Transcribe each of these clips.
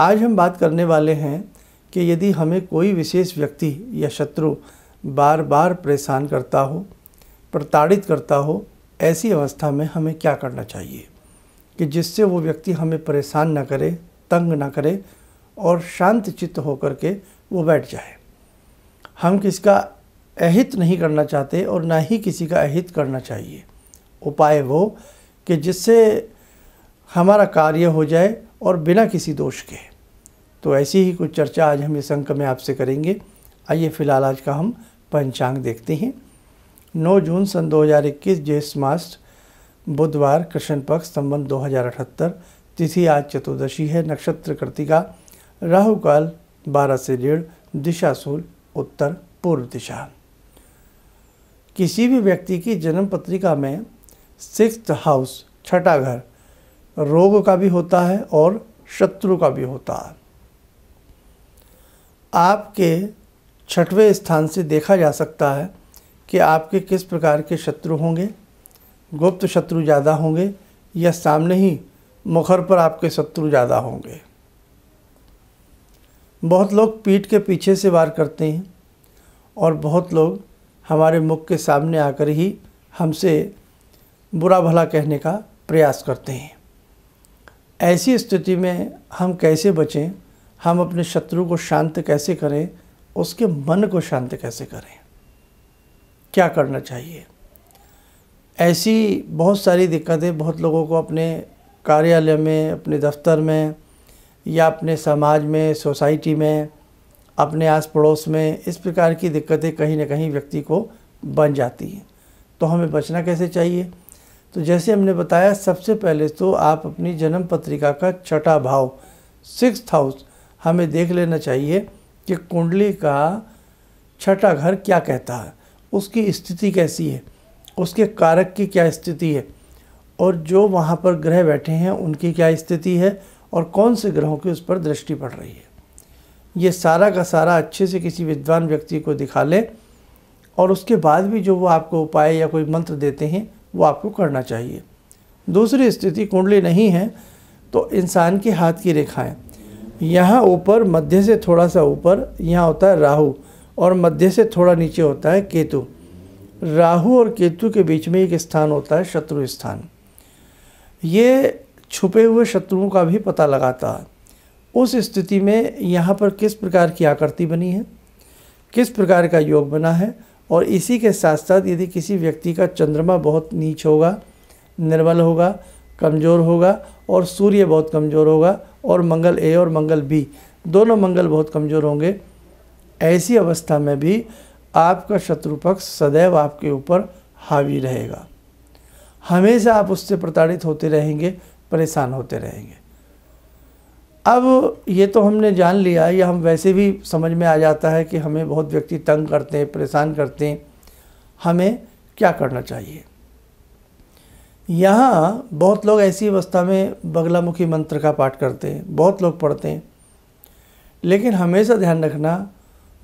आज हम बात करने वाले हैं कि यदि हमें कोई विशेष व्यक्ति या शत्रु बार बार परेशान करता हो प्रताड़ित करता हो ऐसी अवस्था में हमें क्या करना चाहिए कि जिससे वो व्यक्ति हमें परेशान ना करे तंग ना करे और शांत चित्त होकर के वो बैठ जाए हम किसका अहित नहीं करना चाहते और ना ही किसी का अहित करना चाहिए उपाय वो कि जिससे हमारा कार्य हो जाए और बिना किसी दोष के तो ऐसी ही कुछ चर्चा आज हम इस अंक में आपसे करेंगे आइए फिलहाल आज का हम पंचांग देखते हैं 9 जून सन 2021 इक्कीस मास बुधवार कृष्ण पक्ष संबंध दो तिथि आज चतुर्दशी है नक्षत्र कृतिका राहु काल बारह से डेढ़ दिशा सूल उत्तर पूर्व दिशा किसी भी व्यक्ति की जन्म पत्रिका में सिक्स हाउस छठा घर रोग का भी होता है और शत्रु का भी होता है आपके छठवें स्थान से देखा जा सकता है कि आपके किस प्रकार के शत्रु होंगे गुप्त शत्रु ज़्यादा होंगे या सामने ही मुखर पर आपके शत्रु ज़्यादा होंगे बहुत लोग पीठ के पीछे से वार करते हैं और बहुत लोग हमारे मुख के सामने आकर ही हमसे बुरा भला कहने का प्रयास करते हैं ऐसी स्थिति में हम कैसे बचें हम अपने शत्रु को शांत कैसे करें उसके मन को शांत कैसे करें क्या करना चाहिए ऐसी बहुत सारी दिक्कतें बहुत लोगों को अपने कार्यालय में अपने दफ्तर में या अपने समाज में सोसाइटी में अपने आस पड़ोस में इस प्रकार की दिक्कतें कहीं ना कहीं व्यक्ति को बन जाती हैं तो हमें बचना कैसे चाहिए तो जैसे हमने बताया सबसे पहले तो आप अपनी जन्म पत्रिका का छठा भाव सिक्स हाउस हमें देख लेना चाहिए कि कुंडली का छठा घर क्या कहता है उसकी स्थिति कैसी है उसके कारक की क्या स्थिति है और जो वहाँ पर ग्रह बैठे हैं उनकी क्या स्थिति है और कौन से ग्रहों की उस पर दृष्टि पड़ रही है ये सारा का सारा अच्छे से किसी विद्वान व्यक्ति को दिखा लें और उसके बाद भी जो वो आपको उपाय या कोई मंत्र देते हैं वो आपको करना चाहिए दूसरी स्थिति कुंडली नहीं है तो इंसान के हाथ की रेखाएं यहाँ ऊपर मध्य से थोड़ा सा ऊपर यहाँ होता है राहु और मध्य से थोड़ा नीचे होता है केतु राहु और केतु के बीच में एक स्थान होता है शत्रु स्थान ये छुपे हुए शत्रुओं का भी पता लगाता है उस स्थिति में यहाँ पर किस प्रकार की आकृति बनी है किस प्रकार का योग बना है और इसी के साथ साथ यदि किसी व्यक्ति का चंद्रमा बहुत नीच होगा निर्बल होगा कमज़ोर होगा और सूर्य बहुत कमज़ोर होगा और मंगल ए और मंगल बी दोनों मंगल बहुत कमज़ोर होंगे ऐसी अवस्था में भी आपका शत्रु पक्ष सदैव आपके ऊपर हावी रहेगा हमेशा आप उससे प्रताड़ित होते रहेंगे परेशान होते रहेंगे अब ये तो हमने जान लिया या हम वैसे भी समझ में आ जाता है कि हमें बहुत व्यक्ति तंग करते हैं परेशान करते हैं हमें क्या करना चाहिए यहाँ बहुत लोग ऐसी अवस्था में बगलामुखी मंत्र का पाठ करते हैं बहुत लोग पढ़ते हैं लेकिन हमेशा ध्यान रखना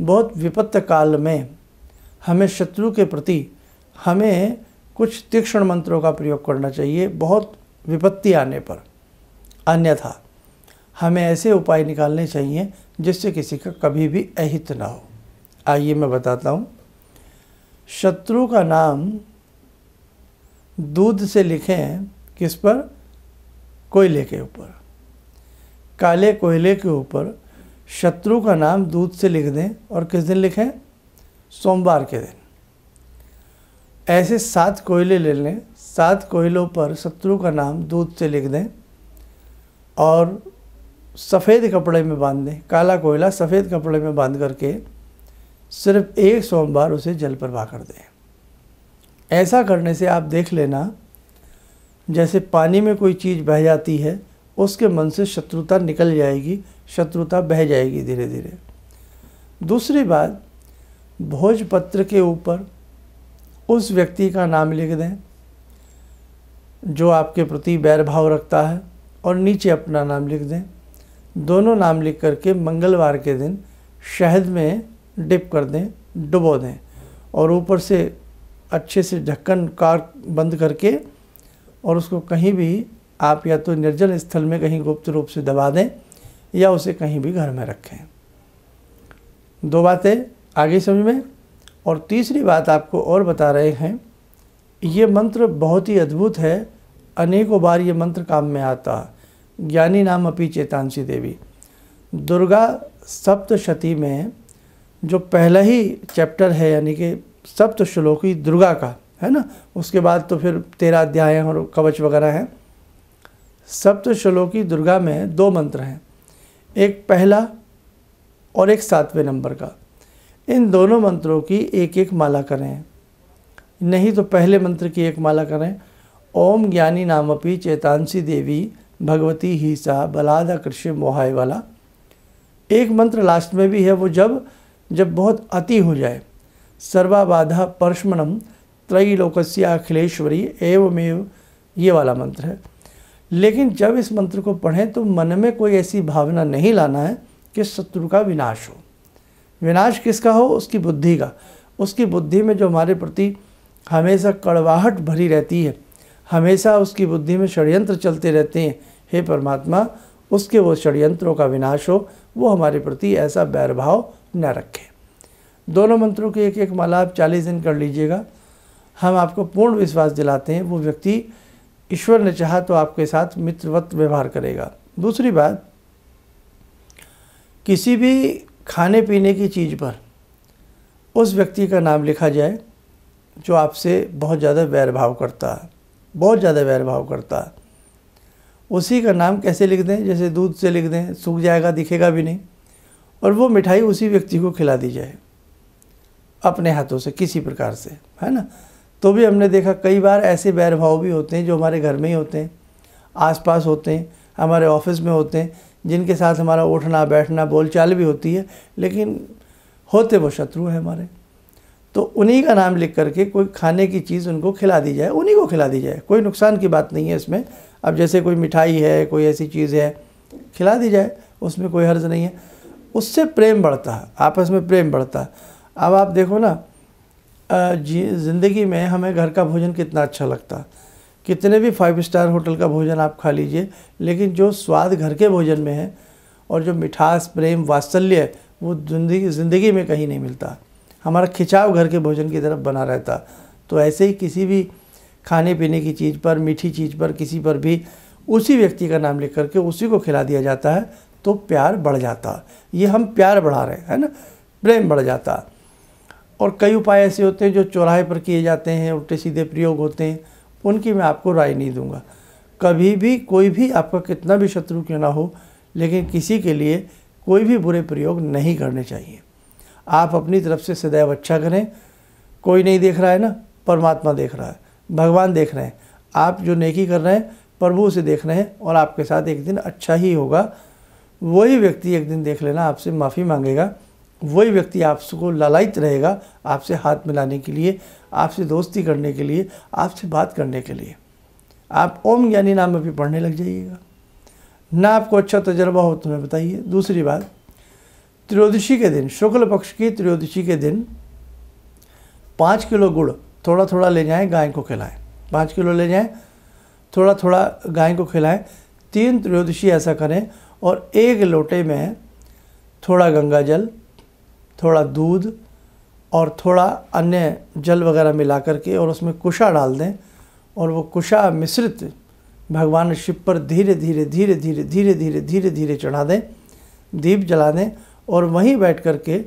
बहुत विपत्त काल में हमें शत्रु के प्रति हमें कुछ तीक्ष्ण मंत्रों का प्रयोग करना चाहिए बहुत विपत्ति आने पर अन्यथा हमें ऐसे उपाय निकालने चाहिए जिससे किसी का कभी भी अहित ना हो आइए मैं बताता हूँ शत्रु का नाम दूध से लिखें किस पर कोयले के ऊपर काले कोयले के ऊपर शत्रु का नाम दूध से लिख दें और किस दिन लिखें सोमवार के दिन ऐसे सात कोयले ले लें सात कोयलों पर शत्रु का नाम दूध से लिख दें और सफ़ेद कपड़े में बांध दें काला कोयला सफ़ेद कपड़े में बांध करके सिर्फ एक सोमवार उसे जल पर कर दें ऐसा करने से आप देख लेना जैसे पानी में कोई चीज़ बह जाती है उसके मन से शत्रुता निकल जाएगी शत्रुता बह जाएगी धीरे धीरे दूसरी बात भोजपत्र के ऊपर उस व्यक्ति का नाम लिख दें जो आपके प्रति बैर भाव रखता है और नीचे अपना नाम लिख दें दोनों नाम लिख करके मंगलवार के दिन शहद में डिप कर दें डुबो दें और ऊपर से अच्छे से ढक्कन कार बंद करके और उसको कहीं भी आप या तो निर्जल स्थल में कहीं गुप्त रूप से दबा दें या उसे कहीं भी घर में रखें दो बातें आगे समझ में और तीसरी बात आपको और बता रहे हैं ये मंत्र बहुत ही अद्भुत है अनेकों बार ये मंत्र काम में आता है ज्ञानी नाम अपी चेतांशी देवी दुर्गा सप्तशती में जो पहला ही चैप्टर है यानी कि सप्त श्लोकी दुर्गा का है ना उसके बाद तो फिर तेरह अध्याय और कवच वगैरह हैं सप्त श्लोकी दुर्गा में दो मंत्र हैं एक पहला और एक सातवें नंबर का इन दोनों मंत्रों की एक एक माला करें नहीं तो पहले मंत्र की एक माला करें ओम ज्ञानी नामपी चेतांसी देवी भगवती ही सा बलादा कृष्ण मोहाय वाला एक मंत्र लास्ट में भी है वो जब जब बहुत अति हो जाए सर्वाबाधा परशमनम त्रैलोकस्य अखिलेश्वरी एवमेव ये वाला मंत्र है लेकिन जब इस मंत्र को पढ़ें तो मन में कोई ऐसी भावना नहीं लाना है कि शत्रु का विनाश हो विनाश किसका हो उसकी बुद्धि का उसकी बुद्धि में जो हमारे प्रति हमेशा कड़वाहट भरी रहती है हमेशा उसकी बुद्धि में षड्यंत्र चलते रहते हैं हे परमात्मा उसके वो षड्यंत्रों का विनाश हो वो हमारे प्रति ऐसा बैरभाव न रखे दोनों मंत्रों की एक एक माला आप चालीस दिन कर लीजिएगा हम आपको पूर्ण विश्वास दिलाते हैं वो व्यक्ति ईश्वर ने चाहा तो आपके साथ मित्रवत व्यवहार करेगा दूसरी बात किसी भी खाने पीने की चीज़ पर उस व्यक्ति का नाम लिखा जाए जो आपसे बहुत ज़्यादा वैर भाव करता है बहुत ज़्यादा वैर भाव करता है उसी का नाम कैसे लिख दें जैसे दूध से लिख दें सूख जाएगा दिखेगा भी नहीं और वो मिठाई उसी व्यक्ति को खिला दी जाए अपने हाथों से किसी प्रकार से है ना तो भी हमने देखा कई बार ऐसे वैर भाव भी होते हैं जो हमारे घर में ही होते हैं आस होते हैं हमारे ऑफिस में होते हैं जिनके साथ हमारा उठना बैठना बोलचाल भी होती है लेकिन होते वो शत्रु हैं हमारे तो उन्हीं का नाम लिख करके कोई खाने की चीज़ उनको खिला दी जाए उन्हीं को खिला दी जाए कोई नुकसान की बात नहीं है इसमें अब जैसे कोई मिठाई है कोई ऐसी चीज़ है खिला दी जाए उसमें कोई हर्ज नहीं है उससे प्रेम बढ़ता है आपस में प्रेम बढ़ता है अब आप देखो ना जी ज़िंदगी में हमें घर का भोजन कितना अच्छा लगता कितने भी फाइव स्टार होटल का भोजन आप खा लीजिए लेकिन जो स्वाद घर के भोजन में है और जो मिठास प्रेम वात्सल्य है वो जिंदगी ज़िंदगी में कहीं नहीं मिलता हमारा खिंचाव घर के भोजन की तरफ बना रहता तो ऐसे ही किसी भी खाने पीने की चीज़ पर मीठी चीज़ पर किसी पर भी उसी व्यक्ति का नाम लिख करके उसी को खिला दिया जाता है तो प्यार बढ़ जाता ये हम प्यार बढ़ा रहे हैं है ना प्रेम बढ़ जाता और कई उपाय ऐसे होते हैं जो चौराहे पर किए जाते हैं उल्टे सीधे प्रयोग होते हैं उनकी मैं आपको राय नहीं दूंगा कभी भी कोई भी आपका कितना भी शत्रु क्यों ना हो लेकिन किसी के लिए कोई भी बुरे प्रयोग नहीं करने चाहिए आप अपनी तरफ से सदैव अच्छा करें कोई नहीं देख रहा है ना परमात्मा देख रहा है भगवान देख रहे हैं आप जो नेकी कर रहे हैं प्रभु उसे देख रहे हैं और आपके साथ एक दिन अच्छा ही होगा वही व्यक्ति एक दिन देख लेना आपसे माफ़ी मांगेगा वही व्यक्ति आपको ललायत रहेगा आपसे हाथ मिलाने के लिए आपसे दोस्ती करने के लिए आपसे बात करने के लिए आप ओम ज्ञानी नाम में भी पढ़ने लग जाइएगा ना आपको अच्छा तजर्बा हो तो मैं बताइए दूसरी बात त्रयोदशी के दिन शुक्ल पक्ष की त्रयोदशी के दिन पाँच किलो गुड़ थोड़ा थोड़ा ले जाएं गाय को खिलाएं पाँच किलो ले जाएं थोड़ा थोड़ा गाय को खिलाएं तीन त्रयोदशी ऐसा करें और एक लोटे में थोड़ा गंगा जल थोड़ा दूध और थोड़ा अन्य जल वगैरह मिला करके और उसमें कुशा डाल दें और वो कुशा मिश्रित भगवान शिव पर धीरे धीरे धीरे धीरे धीरे धीरे धीरे धीरे चढ़ा दें दीप जला दें और वहीं बैठ कर के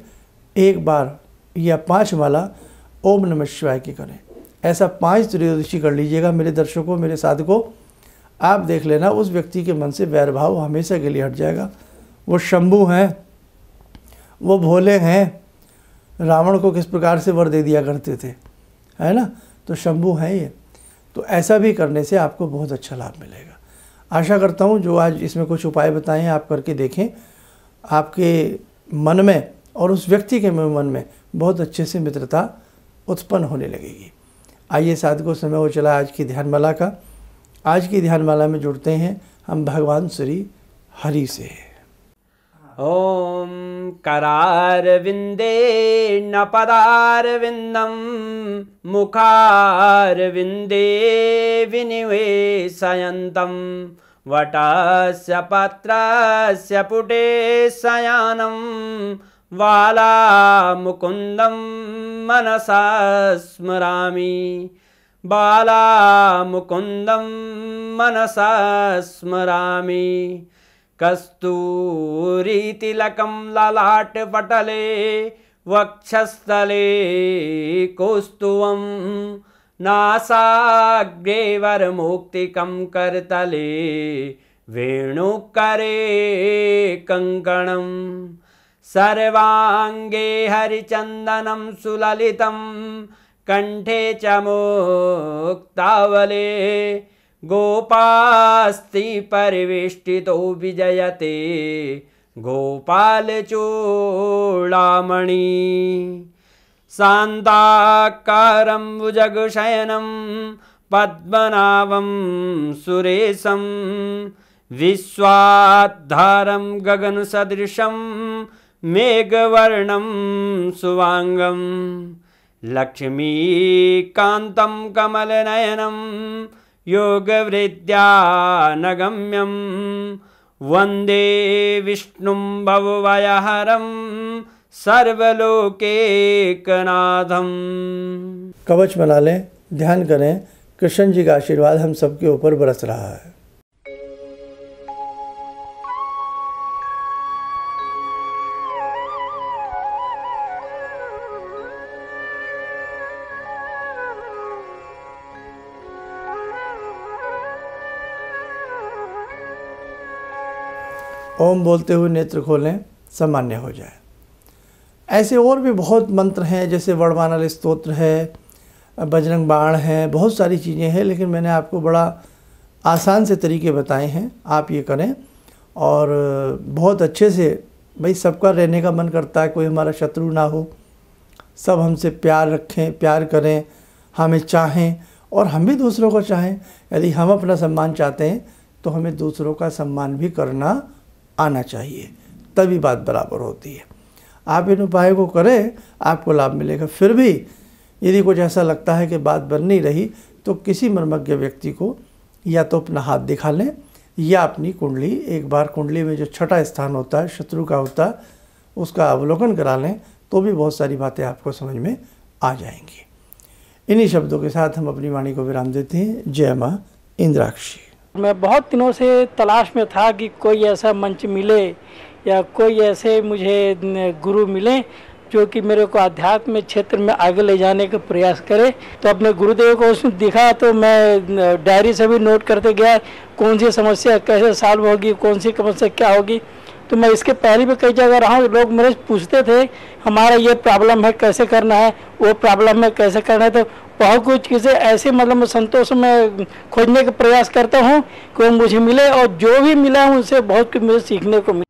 एक बार या पांच माला ओम नमः शिवाय की करें ऐसा पांच त्रयोदशी कर लीजिएगा मेरे दर्शकों मेरे साधकों आप देख लेना उस व्यक्ति के मन से वैरभाव हमेशा के लिए हट जाएगा वो शंभु हैं वो भोले हैं रावण को किस प्रकार से वर दे दिया करते थे है ना तो शंभु हैं ये तो ऐसा भी करने से आपको बहुत अच्छा लाभ मिलेगा आशा करता हूँ जो आज इसमें कुछ उपाय बताएं आप करके देखें आपके मन में और उस व्यक्ति के मन में बहुत अच्छे से मित्रता उत्पन्न होने लगेगी आइए साधकों समय हो चला आज की ध्यानमाला का आज की ध्यानमाला में जुड़ते हैं हम भगवान श्री हरि से ओम करार विंदे न पदार विंदम मुखार विंदे विनिवेशयंतम वटस्य पत्रस्य पुटे शयानं बालामुकुन्दं मनसा स्मरामि बालामुकुन्दं मनसा स्मरामि कस्तूरीतिलकं ललाट् पटले वक्षस्थले कौस्तुवम् वरमुक्तिकं कर्तले वेणुकरे कङ्कणं सर्वाङ्गे हरिचन्दनं सुललितं कण्ठे च मोक्तावले गोपास्ति परिवेष्टितौ विजयते गोपालचोळामणि सान्ताकारं भुजगशयनं पद्मनाभं सुरेशं विश्वाद्धारं गगनसदृशं मेघवर्णं सुवाङ्गं लक्ष्मीकान्तं कमलनयनं योगवृद्ध्यानगम्यं वन्दे विष्णुं भववयहरं सर्वलोके कनाधम कवच बना लें ध्यान करें कृष्ण जी का आशीर्वाद हम सबके ऊपर बरस रहा है ओम बोलते हुए नेत्र खोलें सामान्य हो जाए ऐसे और भी बहुत मंत्र हैं जैसे वर्णमाला स्त्रोत्र है बजरंग बाण है बहुत सारी चीज़ें हैं लेकिन मैंने आपको बड़ा आसान से तरीके बताए हैं आप ये करें और बहुत अच्छे से भाई सबका रहने का मन करता है कोई हमारा शत्रु ना हो सब हमसे प्यार रखें प्यार करें हमें चाहें और हम भी दूसरों को चाहें यदि हम अपना सम्मान चाहते हैं तो हमें दूसरों का सम्मान भी करना आना चाहिए तभी बात बराबर होती है आप इन उपायों को करें आपको लाभ मिलेगा फिर भी यदि कुछ ऐसा लगता है कि बात बन नहीं रही तो किसी मर्मज्ञ व्यक्ति को या तो अपना हाथ दिखा लें या अपनी कुंडली एक बार कुंडली में जो छठा स्थान होता है शत्रु का होता है उसका अवलोकन करा लें तो भी बहुत सारी बातें आपको समझ में आ जाएंगी इन्हीं शब्दों के साथ हम अपनी वाणी को विराम देते हैं जय माँ इंद्राक्षी मैं बहुत दिनों से तलाश में था कि कोई ऐसा मंच मिले या कोई ऐसे मुझे गुरु मिले जो कि मेरे को अध्यात्म क्षेत्र में आगे ले जाने का प्रयास करे तो अपने गुरुदेव को उसमें दिखा तो मैं डायरी से भी नोट करते गया कौन सी समस्या कैसे सॉल्व होगी कौन सी समस्या क्या होगी तो मैं इसके पहले भी कई जगह रहा हूँ लोग मेरे पूछते थे हमारा ये प्रॉब्लम है कैसे करना है वो प्रॉब्लम है कैसे करना है तो बहुत कुछ चीज़ें ऐसे मतलब संतोष में खोजने का प्रयास करता हूँ कि वो मुझे मिले और जो भी मिला उनसे बहुत कुछ मुझे सीखने को मिले